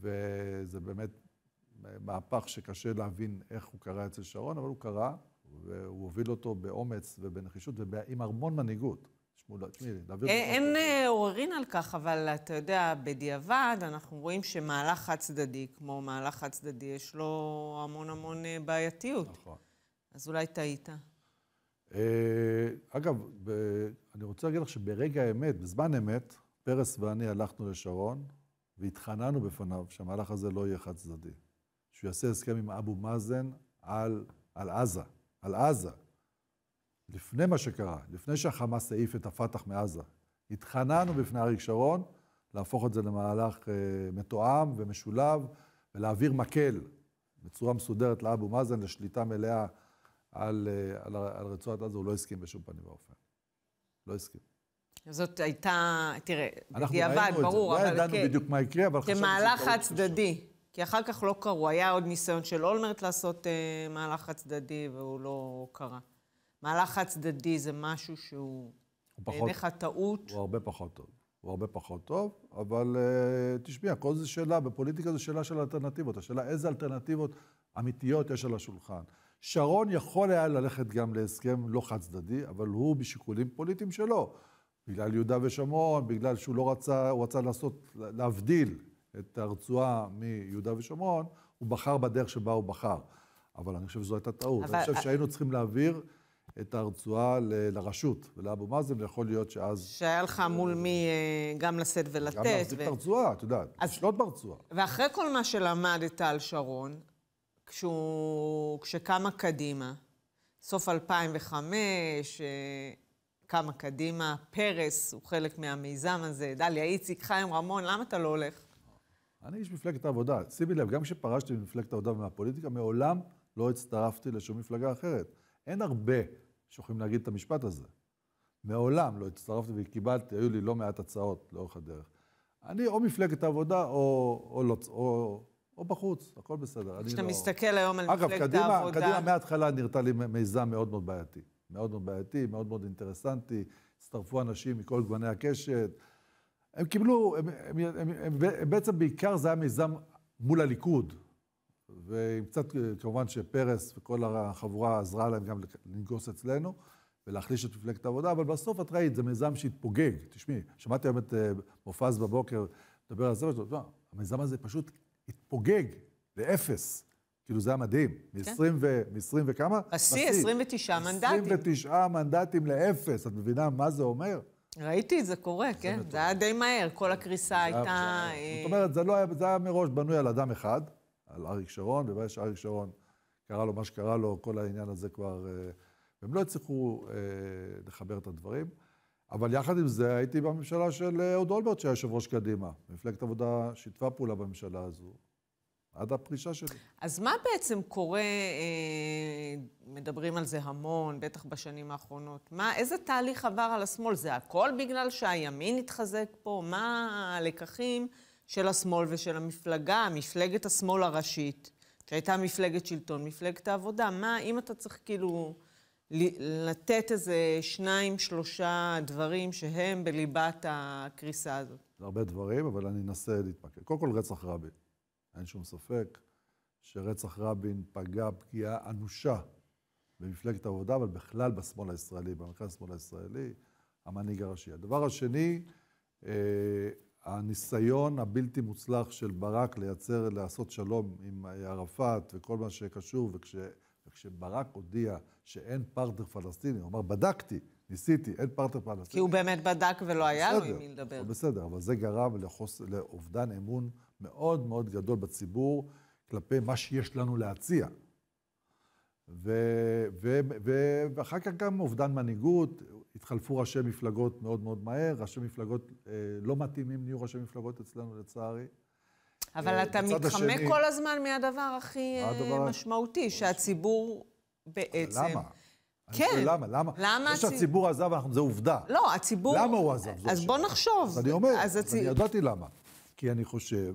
וזה באמת מהפך שקשה להבין איך הוא קרה אצל שרון, אבל הוא קרה, והוא הוביל אותו באומץ ובנחישות ועם המון מנהיגות. מודע, לא תשמעי, אה, אין אה, עוררין על כך, אבל אתה יודע, בדיעבד אנחנו רואים שמהלך חד-צדדי, כמו מהלך חד-צדדי, יש לו המון המון אה, בעייתיות. נכון. אז אולי טעית. אגב, אני רוצה להגיד לך שברגע האמת, בזמן אמת, פרס ואני הלכנו לשרון והתחננו בפניו שהמהלך הזה לא יהיה חד-צדדי. שהוא יעשה הסכם עם אבו מאזן על, על עזה. על עזה. לפני מה שקרה, לפני שהחמאס העיף את הפת"ח מעזה, התחננו בפני אריק שרון להפוך את זה למהלך אה, מתואם ומשולב, ולהעביר מקל בצורה מסודרת לאבו מאזן לשליטה מלאה על, אה, על, על רצועת עזה, הוא לא הסכים בשום פנים ואופן. לא הסכים. זאת הייתה, תראה, בדיעבד, ברור, לא אבל... לא ידענו כ... כן. בדיוק מה יקרה, אבל חשבנו... כמהלך חד-צדדי. כי אחר כך לא קרו. היה עוד ניסיון של אולמרט לעשות אה, מהלך חד-צדדי, והוא לא קרה. מהלך חד-צדדי זה משהו שהוא בעיניך טעות? הוא הרבה פחות טוב. הוא הרבה פחות טוב, אבל uh, תשמעי, הכל זה שאלה, בפוליטיקה זו שאלה של אלטרנטיבות. השאלה איזה אלטרנטיבות אמיתיות יש על השולחן. שרון יכול היה ללכת גם להסכם לא חד-צדדי, אבל הוא בשיקולים פוליטיים שלו. בגלל יהודה ושומרון, בגלל שהוא לא רצה, הוא רצה לעשות, להבדיל את הרצועה מיהודה ושומרון, הוא בחר בדרך שבה הוא בחר. אבל אני חושב שזו הייתה טעות. אבל... אני חושב שהיינו צריכים להעביר את הרצועה ל- לרשות ולאבו מאזן, ויכול להיות שאז... שהיה לך מול מי אה, גם לשאת ולתת. גם להחזיק ו... את הרצועה, את יודעת, אז... לשלוט ברצועה. ואחרי כל מה שלמדת על שרון, כשהוא... כשקמה קדימה, סוף 2005, אה, קמה קדימה, פרס הוא חלק מהמיזם הזה, דליה איציק, חיים רמון, למה אתה לא הולך? אני איש מפלגת העבודה. שימי לב, גם כשפרשתי ממפלגת העבודה ומהפוליטיקה, מעולם לא הצטרפתי לשום מפלגה אחרת. אין הרבה שיכולים להגיד את המשפט הזה. מעולם לא הצטרפתי וקיבלתי, היו לי לא מעט הצעות לאורך הדרך. אני או מפלגת העבודה או, או, לא, או, או בחוץ, הכל בסדר. כשאתה לא... מסתכל היום על אגב, מפלגת קדימה, העבודה... אגב, קדימה מההתחלה נראתה לי מיזם מאוד מאוד בעייתי. מאוד מאוד בעייתי, מאוד מאוד אינטרסנטי. הצטרפו אנשים מכל גווני הקשת. הם קיבלו, הם, הם, הם, הם, הם, הם, הם, הם בעצם בעיקר זה היה מיזם מול הליכוד. ועם קצת, אה, כמובן שפרס וכל החבורה עזרה להם גם לנגוס אצלנו ולהחליש את מפלגת העבודה, אבל בסוף את ראית, זה מיזם שהתפוגג. תשמעי, שמעתי היום את אה, מופז בבוקר מדבר על זה, ואתה אומר, המיזם הזה פשוט התפוגג לאפס. כאילו זה היה מדהים, כן. מ-20 ו... וכמה? השיא, 29 מנדטים. 29 מנדטים לאפס, את מבינה מה זה אומר? ראיתי את זה קורה, זה כן? זה היה די מהר, כל הקריסה הייתה... אה, זאת אומרת, זה, לא היה, זה היה מראש בנוי על אדם אחד, על אריק שרון, וברגע שאריק שרון קרה לו מה שקרה לו, כל העניין הזה כבר... והם אה, לא הצליחו אה, לחבר את הדברים. אבל יחד עם זה, הייתי בממשלה של אה, אהוד אולברט, שהיה יושב ראש קדימה. מפלגת עבודה שיתפה פעולה בממשלה הזו, עד הפרישה שלי. אז מה בעצם קורה, אה, מדברים על זה המון, בטח בשנים האחרונות, מה, איזה תהליך עבר על השמאל? זה הכל בגלל שהימין התחזק פה? מה הלקחים? של השמאל ושל המפלגה, מפלגת השמאל הראשית, שהייתה מפלגת שלטון, מפלגת העבודה. מה, אם אתה צריך כאילו לתת איזה שניים, שלושה דברים שהם בליבת הקריסה הזאת? זה הרבה דברים, אבל אני אנסה להתמקד. קודם כל, רצח רבין. אין שום ספק שרצח רבין פגע פגיעה אנושה במפלגת העבודה, אבל בכלל בשמאל הישראלי, במרכז השמאל הישראלי, המנהיג הראשי. הדבר השני, אה, הניסיון הבלתי מוצלח של ברק לייצר, לעשות שלום עם אה, ערפאת וכל מה שקשור, וכש, וכשברק הודיע שאין פרטנר פלסטיני, הוא אמר, בדקתי, ניסיתי, אין פרטנר פלסטיני. כי הוא באמת בדק ולא היה בסדר, לו עם מי לדבר. בסדר, אבל זה גרם לחוס... לאובדן אמון מאוד מאוד גדול בציבור כלפי מה שיש לנו להציע. ו, ו, ו, ואחר כך גם אובדן מנהיגות, התחלפו ראשי מפלגות מאוד מאוד מהר, ראשי מפלגות אה, לא מתאימים נהיו ראשי מפלגות אצלנו לצערי. אבל אה, אתה מתחמק השני, כל הזמן מהדבר הכי אה, הדבר משמעותי, שהציבור בעצם... למה? כן. שואל למה? למה? למה זה שהציבור עזב, אנחנו, זה עובדה. לא, הציבור... למה הוא עזב? אז לא בוא נחשוב. אז אני אומר, אז, הצ... אז אני ידעתי למה. כי אני חושב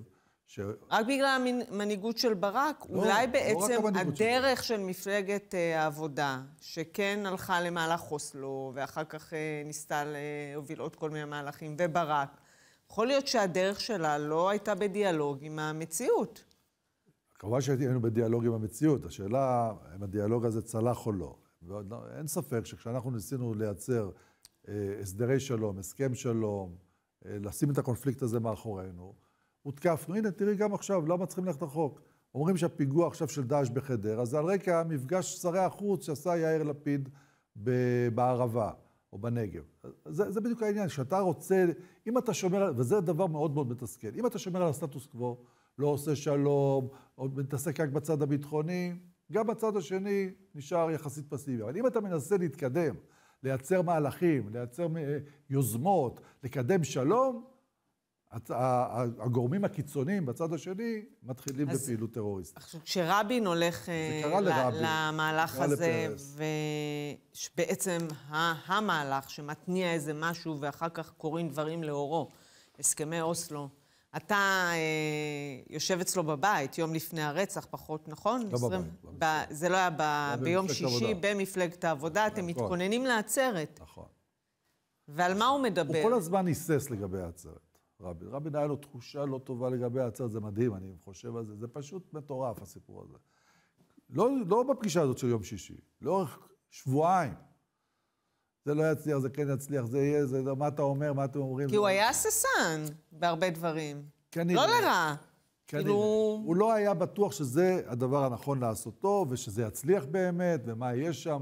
ש... רק בגלל המנהיגות של ברק, לא, אולי לא בעצם לא הדרך של, של מפלגת uh, העבודה, שכן הלכה למהלך אוסלו, ואחר כך uh, ניסתה להוביל עוד כל מיני מהלכים, וברק, יכול להיות שהדרך שלה לא הייתה בדיאלוג עם המציאות. כמובן שהיינו בדיאלוג עם המציאות, השאלה אם הדיאלוג הזה צלח או לא. לא. אין ספק שכשאנחנו ניסינו לייצר אה, הסדרי שלום, הסכם שלום, אה, לשים את הקונפליקט הזה מאחורינו, הותקפנו. הנה, תראי גם עכשיו, למה צריכים ללכת רחוק? אומרים שהפיגוע עכשיו של דאעש בחדר, אז על רקע מפגש שרי החוץ שעשה יאיר לפיד בערבה או בנגב. זה, זה בדיוק העניין, שאתה רוצה, אם אתה שומר, וזה דבר מאוד מאוד מתסכל, אם אתה שומר על הסטטוס קוו, לא עושה שלום, או מתעסק רק בצד הביטחוני, גם בצד השני נשאר יחסית פסיבי. אבל אם אתה מנסה להתקדם, לייצר מהלכים, לייצר אה, יוזמות, לקדם שלום, הגורמים הקיצוניים בצד השני מתחילים אז, בפעילות טרוריסטית. עכשיו, כשרבין הולך uh, לרבין, למהלך הזה, ובעצם המהלך שמתניע איזה משהו ואחר כך קורים דברים לאורו, הסכמי אוסלו, אתה uh, יושב אצלו בבית יום לפני הרצח, פחות, נכון? לא 20... בבית. לא ב... בבית. זה לא היה ב... לא ביום שישי עבודה. במפלגת העבודה, אתם נכון. מתכוננים לעצרת. נכון. ועל מה נכון. הוא מדבר? הוא כל הזמן היסס לגבי העצרת. רבין. רבין היה לו תחושה לא טובה לגבי הצד, זה מדהים, אני חושב על זה. זה פשוט מטורף, הסיפור הזה. לא, לא בפגישה הזאת של יום שישי, לאורך שבועיים. זה לא יצליח, זה כן יצליח, זה יהיה, זה מה אתה אומר, מה אתם אומרים. כי הוא היה הססן בהרבה דברים. כנראה. כן, לא לרע. כנראה. כן, כאילו- הוא... הוא לא היה בטוח שזה הדבר הנכון לעשותו, ושזה יצליח באמת, ומה יהיה שם.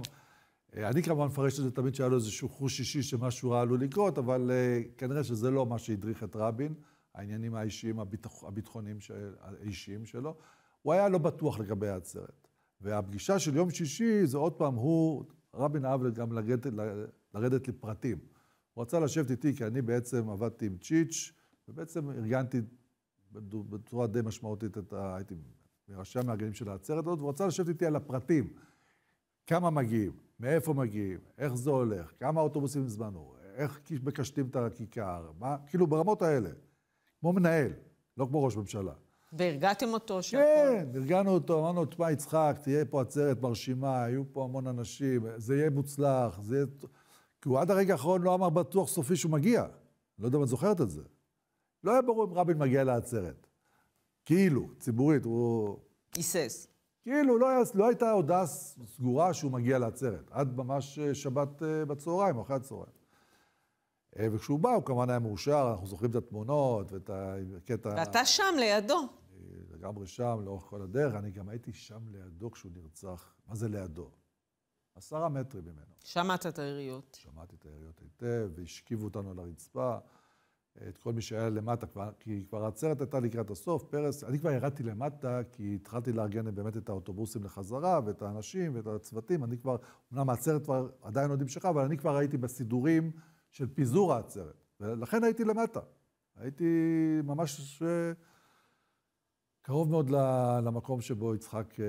אה, אני כמובן מפרש את זה תמיד שהיה לו איזשהו חוש אישי שמשהו רע עלול לקרות, אבל uh, כנראה שזה לא מה שהדריך את רבין, העניינים האישיים, הביטח, הביטחוניים של, האישיים שלו. הוא היה לא בטוח לגבי העצרת. והפגישה של יום שישי זה עוד פעם, הוא, רבין אהב גם לרדת, לרדת לפרטים. הוא רצה לשבת איתי כי אני בעצם עבדתי עם צ'יץ', ובעצם ארגנתי בצורה די משמעותית את ה... הייתי מראשי המארגנים של העצרת הזאת, והוא רצה לשבת איתי על הפרטים. כמה מגיעים, מאיפה מגיעים, איך זה הולך, כמה אוטובוסים הזמנו, איך מקשטים את הכיכר, מה, כאילו ברמות האלה. כמו מנהל, לא כמו ראש ממשלה. והרגעתם אותו שהכל... כן, הרגענו אותו, אמרנו, תשמע, יצחק, תהיה פה עצרת מרשימה, יהיו פה המון אנשים, זה יהיה מוצלח, זה יהיה... כי הוא עד הרגע האחרון לא אמר בטוח סופי שהוא מגיע. לא יודע אם את זוכרת את זה. לא היה ברור אם רבין מגיע לעצרת. כאילו, ציבורית, הוא... היסס. כאילו לא, היה, לא הייתה הודעה סגורה שהוא מגיע לעצרת, עד ממש אה, שבת אה, בצהריים או אחרי הצהריים. אה, וכשהוא בא, הוא כמובן היה מאושר, אנחנו זוכרים את התמונות ואת הקטע... ואתה שם, לידו. לגמרי שם, לאורך כל הדרך. אני גם הייתי שם לידו כשהוא נרצח. מה זה לידו? עשרה מטרים ממנו. שמעת את היריות. שמעתי את היריות היטב, והשכיבו אותנו על הרצפה. את כל מי שהיה למטה כי כבר העצרת הייתה לקראת הסוף, פרס, אני כבר ירדתי למטה, כי התחלתי לארגן באמת את האוטובוסים לחזרה, ואת האנשים, ואת הצוותים, אני כבר, אמנם העצרת כבר עדיין עוד המשכה, אבל אני כבר הייתי בסידורים של פיזור העצרת, ולכן הייתי למטה. הייתי ממש ש... אה, קרוב מאוד למקום שבו יצחק אה,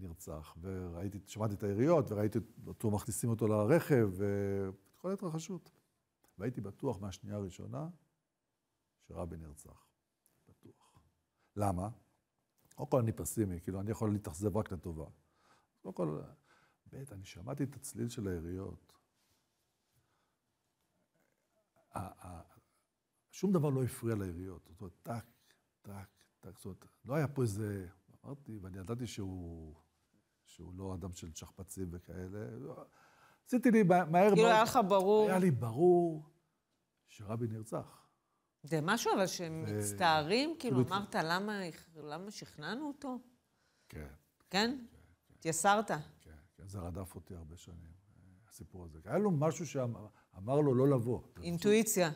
נרצח, וראיתי, שמעתי את היריות, וראיתי אותו מכניסים אותו לרכב, ואת כל ההתרחשות. והייתי בטוח מהשנייה הראשונה שרבין נרצח. בטוח. למה? קודם כל אני פסימי, כאילו, אני יכול להתאכזב רק לטובה. קודם כל, ב', אני שמעתי את הצליל של היריות. שום דבר לא הפריע ליריות. זאת אומרת, טק, טק, טק. זאת אומרת, לא היה פה איזה... אמרתי, ואני ידעתי שהוא, שהוא לא אדם של שכפ"צים וכאלה. עשיתי לי מהר... כאילו, היה לך ברור. היה לי ברור שרבין נרצח. זה משהו, אבל שהם מצטערים, כאילו, כאילו אמרת, למה למה שכנענו אותו? כן. כן? כן. כן? התייסרת. כן, כן, זה רדף אותי הרבה שנים, אה, הסיפור הזה. היה לו משהו שאמר לו לא לבוא. אינטואיציה.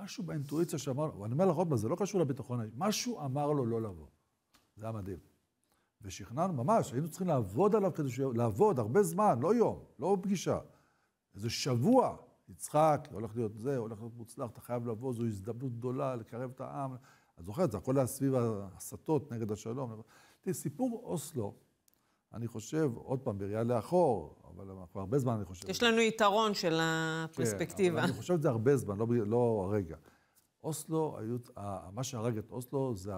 משהו באינטואיציה שאמר לו, ואני אומר לך עוד פעם, זה לא קשור לביטחון משהו אמר לו לא לבוא. זה היה מדהים. ושכנענו ממש, היינו צריכים לעבוד עליו כדי ש... לעבוד הרבה זמן, לא יום, לא פגישה. איזה שבוע. יצחק, הולך להיות זה, הולך להיות מוצלח, אתה חייב לבוא, זו הזדמנות גדולה לקרב את העם. אני זוכר את זה הכל היה סביב ההסתות נגד השלום. תראי, סיפור אוסלו, אני חושב, עוד פעם, בראייה לאחור, אבל כבר הרבה זמן אני חושב... יש לנו יתרון של הפרספקטיבה. כן, אבל אני חושב את זה הרבה זמן, לא, לא הרגע. אוסלו, היו, מה שהרג את אוסלו זה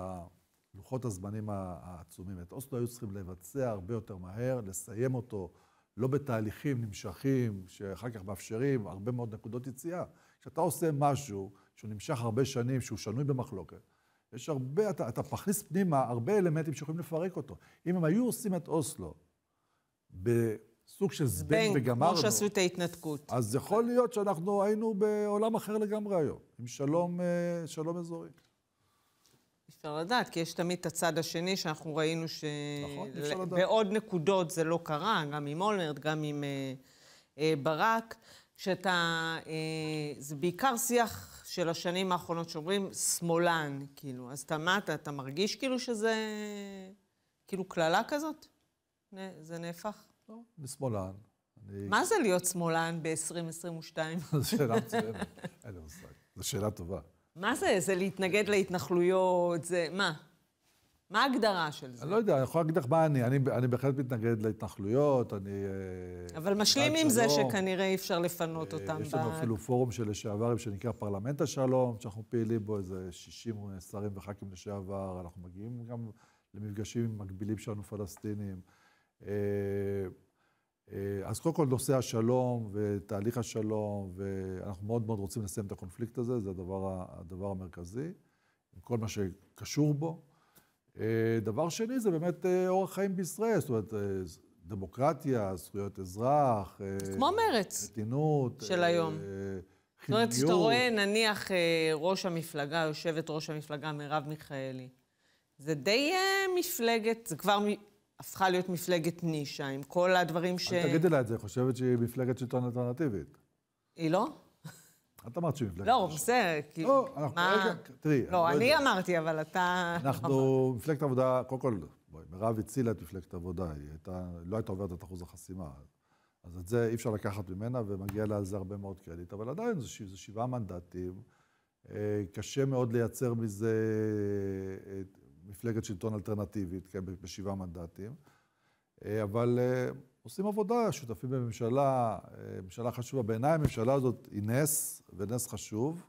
לוחות הזמנים העצומים. את אוסלו היו צריכים לבצע הרבה יותר מהר, לסיים אותו. לא בתהליכים נמשכים, שאחר כך מאפשרים הרבה מאוד נקודות יציאה. כשאתה עושה משהו שהוא נמשך הרבה שנים, שהוא שנוי במחלוקת, יש הרבה, אתה, אתה מכניס פנימה הרבה אלמנטים שיכולים לפרק אותו. אם הם היו עושים את אוסלו בסוג של זבנג וגמרנו... בנג, כמו שעשו את ההתנתקות. אז יכול להיות שאנחנו היינו בעולם אחר לגמרי היום, עם שלום, אה, שלום אזורי. אפשר לדעת, כי יש תמיד את הצד השני שאנחנו ראינו שבעוד נכון, נקודות זה לא קרה, גם עם אולמרט, גם עם אה, אה, ברק, שאתה, אה, זה בעיקר שיח של השנים האחרונות שאומרים שמאלן, כאילו. אז אתה מה, אתה, אתה מרגיש כאילו שזה, כאילו קללה כזאת? נה, זה נהפך? לא, בשמאלן. אני... מה זה להיות שמאלן ב-2022? [laughs] זו שאלה מצוינת, אין לי מושג. זו שאלה טובה. מה זה? זה להתנגד להתנחלויות? זה... מה? מה ההגדרה של זה? אני לא יודע, אני יכול להגיד לך מה אני. אני, אני בהחלט מתנגד להתנחלויות, אני... אה, אבל משלים עם זה שכנראה אי אפשר לפנות אה, אותם. יש לנו אפילו פורום של לשעברים שנקרא פרלמנט השלום, שאנחנו פעילים בו איזה 60 שרים וח"כים לשעבר, אנחנו מגיעים גם למפגשים עם מקבילים שלנו פלסטינים. אה, אה, אז קודם כל נושא השלום ותהליך השלום, ואנחנו מאוד מאוד רוצים לסיים את הקונפליקט הזה, זה הדבר, הדבר המרכזי, עם כל מה שקשור בו. אה, דבר שני זה באמת אה, אורח חיים בישראל, זאת אומרת, דמוקרטיה, זכויות אזרח. כמו מרץ. נתינות, של היום. זאת אומרת, כשאתה רואה, נניח, ראש המפלגה, יושבת ראש המפלגה מרב מיכאלי. זה די מפלגת, זה כבר הפכה להיות מפלגת נישה, עם כל הדברים ש... אל תגידי לה את זה, חושבת שהיא מפלגת שלטון אלטרנטיבית. היא לא? את אמרת שהיא מפלגת... לא, בסדר, כאילו, לא, אנחנו מה... תראי, לא, אני לא אמרתי, אבל אתה... אנחנו, מפלגת עבודה, קודם כל, בואי, מירב הצילה את מפלגת העבודה, היא הייתה, לא הייתה עוברת את אחוז החסימה. אז את זה אי אפשר לקחת ממנה, ומגיע לה על זה הרבה מאוד קרדיט, אבל עדיין זה, זה שבעה מנדטים, אה, קשה מאוד לייצר מזה אה, מפלגת שלטון אלטרנטיבית, כן, בשבעה מנדטים, אה, אבל אה, עושים עבודה, שותפים בממשלה, אה, ממשלה חשובה. בעיניי הממשלה הזאת היא נס, ונס חשוב.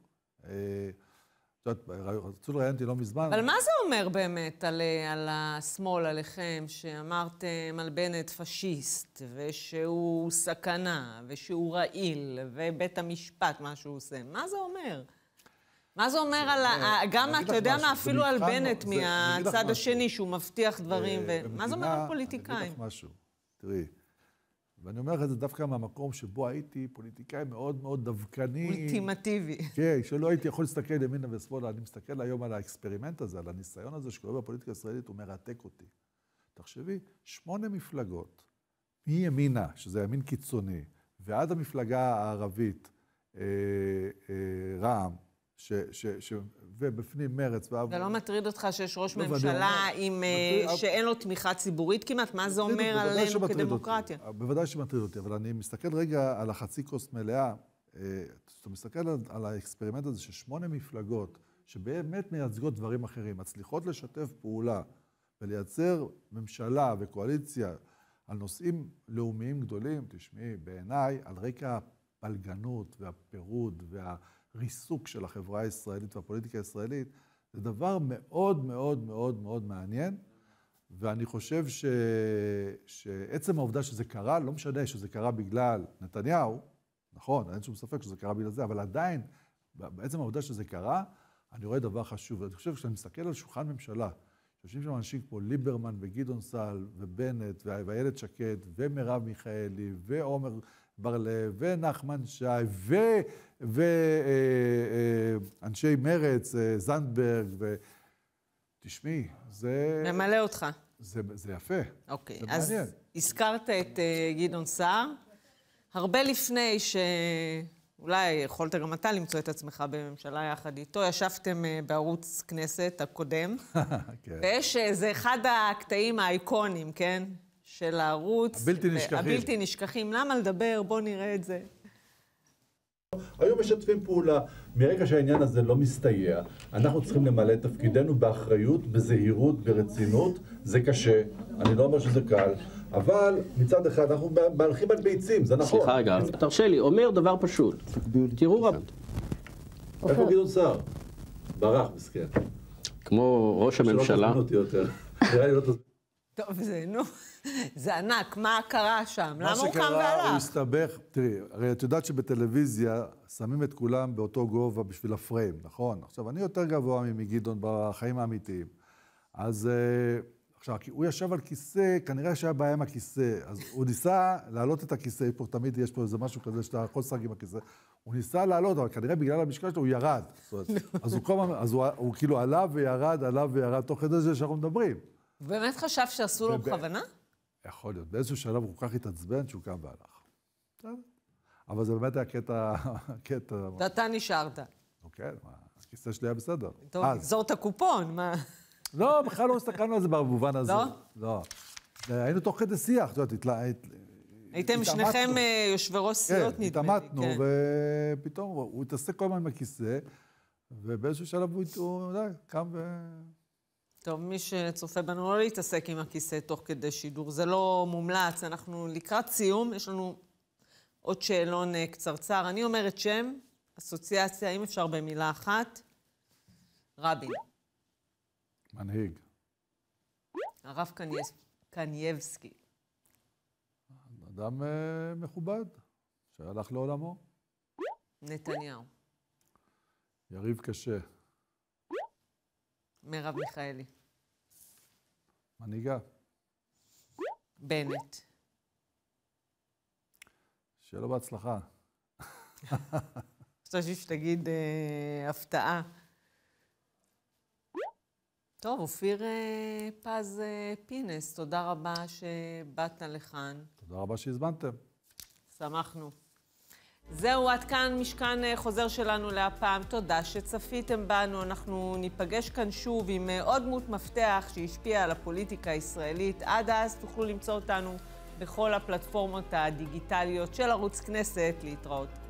את יודעת, רצו לראיין אותי לא מזמן. אבל מה זה אומר באמת על, על השמאל, עליכם, שאמרתם על בנט פשיסט, ושהוא סכנה, ושהוא רעיל, ובית המשפט, מה שהוא עושה? מה זה אומר? מה זה אומר על ה... גם, אתה יודע מה, אפילו על בנט מהצד השני, שהוא מבטיח דברים, ומה אה, זה אומר על פוליטיקאים? אני אגיד לך משהו, תראי. ואני אומר לך את זה דווקא מהמקום שבו הייתי פוליטיקאי מאוד מאוד דווקני. אולטימטיבי. כן, שלא הייתי יכול להסתכל ימינה ושמאלה. אני מסתכל היום על האקספרימנט הזה, על הניסיון הזה שקורה בפוליטיקה הישראלית, הוא מרתק אותי. תחשבי, שמונה מפלגות, מימינה, שזה ימין קיצוני, ועד המפלגה הערבית, אה, אה, רע"מ, ש, ש, ש, ובפנים מרץ והעבודה. זה לא מטריד אותך שיש ראש לא ממשלה עם, אה, מטריד, שאין לו תמיכה ציבורית כמעט? מה זה אומר עלינו כדמוקרטיה? אותי, אה, בוודאי שמטריד אותי, אבל אני מסתכל רגע על החצי כוס מלאה. אה, אתה מסתכל על, על האקספרימנט הזה ששמונה מפלגות, שבאמת מייצגות דברים אחרים, מצליחות לשתף פעולה ולייצר ממשלה וקואליציה על נושאים לאומיים גדולים, תשמעי, בעיניי, על רקע הפלגנות והפירוד וה... ריסוק של החברה הישראלית והפוליטיקה הישראלית, זה דבר מאוד מאוד מאוד מאוד מעניין, ואני חושב ש... שעצם העובדה שזה קרה, לא משנה שזה קרה בגלל נתניהו, נכון, אין שום ספק שזה קרה בגלל זה, אבל עדיין, בעצם העובדה שזה קרה, אני רואה דבר חשוב. ואני חושב שכשאני מסתכל על שולחן ממשלה, יושבים שם אנשים כמו ליברמן וגדעון סל ובנט ואיילת שקד ומרב מיכאלי ועומר בר-לב ונחמן שי ואנשי מרץ, אה, זנדברג, ו... תשמעי, זה... ממלא אותך. זה, זה יפה. אוקיי. זה אז מעניין. הזכרת את uh, גדעון סער. הרבה לפני שאולי יכולת גם אתה למצוא את עצמך בממשלה יחד איתו, ישבתם uh, בערוץ כנסת הקודם. [laughs] כן. ויש, uh, זה אחד הקטעים האייקונים, כן? של הערוץ. הבלתי נשכחים. הבלתי נשכחים. למה לדבר? בואו נראה את זה. היו משתפים פעולה. מרגע שהעניין הזה לא מסתייע, אנחנו צריכים למלא את תפקידנו באחריות, בזהירות, ברצינות. זה קשה, אני לא אומר שזה קל, אבל מצד אחד אנחנו מהלכים על ביצים, זה נכון. סליחה רגע, תרשה לי, אומר דבר פשוט. תראו רב... איפה אוקיי. גדעון סער? ברח, מסכן. כמו ראש הממשלה. שלא תזמין אותי יותר. [laughs] טוב, זה, נו, [laughs] זה ענק, מה קרה שם? למה הוא קם והלך? מה שקרה, הוא הסתבך. תראי, הרי את יודעת שבטלוויזיה שמים את כולם באותו גובה בשביל הפריים, נכון? עכשיו, אני יותר גבוה מגדעון בחיים האמיתיים. אז אה, עכשיו, הוא ישב על כיסא, כנראה שהיה בעיה עם הכיסא. אז הוא ניסה להעלות את הכיסא, פה תמיד יש פה איזה משהו כזה שאתה יכול לשחק עם הכיסא. הוא ניסה לעלות, אבל כנראה בגלל המשקל שלו הוא ירד. אז הוא כל הזמן, אז הוא כאילו עלה וירד, עלה וירד, תוך כדי זה שאנחנו מדברים. הוא באמת חשב שעשו לו בכוונה? יכול להיות. באיזשהו שלב הוא כל כך התעצבן שהוא קם והלך. אבל זה באמת היה קטע... קטע... ואתה נשארת. אוקיי, מה? הכיסא שלי היה בסדר. טוב, תגזור את הקופון, מה? לא, בכלל לא הסתכלנו על זה במובן הזה. לא? לא. היינו תוך כדי שיח, את יודעת, הייתם שניכם יושבי ראש סיעות, נדמה לי. כן, התעמתנו, ופתאום הוא התעסק כל הזמן עם הכיסא, ובאיזשהו שלב הוא קם ו... טוב, מי שצופה בנו, לא להתעסק עם הכיסא תוך כדי שידור, זה לא מומלץ. אנחנו לקראת סיום, יש לנו עוד שאלון אה, קצרצר. אני אומרת שם, אסוציאציה, אם אפשר במילה אחת, רבין. מנהיג. הרב קנייבס... קנייבסקי. אדם אה, מכובד, שהלך לעולמו. נתניהו. יריב קשה. מרב מיכאלי. מנהיגה. בנט. שיהיה לו בהצלחה. [laughs] חשבתי שתגיד אה, הפתעה. טוב, אופיר אה, פז אה, פינס, תודה רבה שבאת לכאן. תודה רבה שהזמנתם. שמחנו. זהו, עד כאן משכן אה, חוזר שלנו להפעם. תודה שצפיתם בנו. אנחנו ניפגש כאן שוב עם אה, עוד דמות מפתח שהשפיעה על הפוליטיקה הישראלית. עד אז תוכלו למצוא אותנו בכל הפלטפורמות הדיגיטליות של ערוץ כנסת. להתראות.